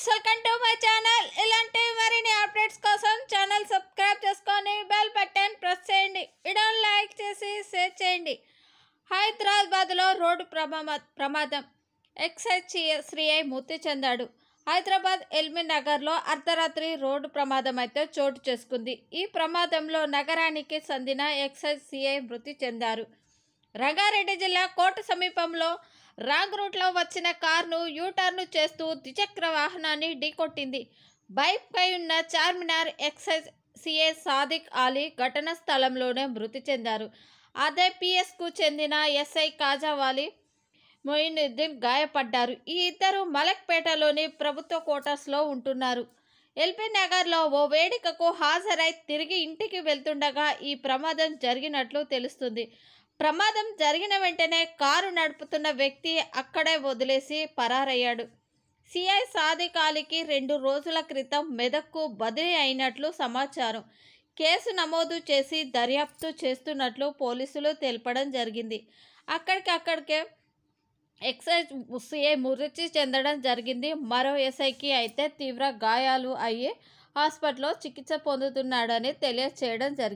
friends welcome to my channel ఇలాంటి మరిన్ని updates కోసం ఛానల్ సబ్స్క్రైబ్ చేసుకొని బెల్ బటన్ ప్రెస్ చేయండి వీడియోని లైక్ చేసి షేర్ చేయండి హైదరాబాద్లో రోడ్డు ప్రమాద ప్రమాదం ఎక్స్హెచ్ఈఎస్ శ్రీఐ మృతి చెందాడు హైదరాబాద్ ఎల్మి నగర్లో అర్ధరాత్రి రోడ్డు ప్రమాదం అయితే చోటు చేసుకుంది ఈ ప్రమాదంలో నగరానికి చెందిన సిఐ మృతి చెందారు రంగారెడ్డి జిల్లా కోట సమీపంలో రాంగ్ రూట్లో వచ్చిన కార్ను టర్న్ చేస్తూ ద్విచక్ర వాహనాన్ని ఢీకొట్టింది బైక్పై ఉన్న చార్మినార్ ఎక్సైజ్ సిఏ సాదిక్ అలీ ఘటనా స్థలంలోనే మృతి చెందారు అదే పిఎస్కు చెందిన ఎస్ఐ కాజావాలి మొయినుద్దీన్ గాయపడ్డారు ఈ ఇద్దరు మలక్పేటలోని ప్రభుత్వ క్వార్టర్స్లో ఉంటున్నారు ఎల్పి నగర్లో ఓ వేడుకకు హాజరై తిరిగి ఇంటికి వెళ్తుండగా ఈ ప్రమాదం జరిగినట్లు తెలుస్తుంది ప్రమాదం జరిగిన వెంటనే కారు నడుపుతున్న వ్యక్తి అక్కడే వదిలేసి పరారయ్యాడు సిఐ సాధికాలికి రెండు రోజుల క్రితం మెదక్కు బదిలీ అయినట్లు సమాచారం కేసు నమోదు చేసి దర్యాప్తు చేస్తున్నట్లు పోలీసులు తెలపడం జరిగింది అక్కడికక్కడికే ఎక్సైజ్ సిఐ మురిచి చెందడం జరిగింది మరో ఎస్ఐకి అయితే తీవ్ర గాయాలు అయ్యి హాస్పిటల్లో చికిత్స పొందుతున్నాడని తెలియచేయడం జరిగింది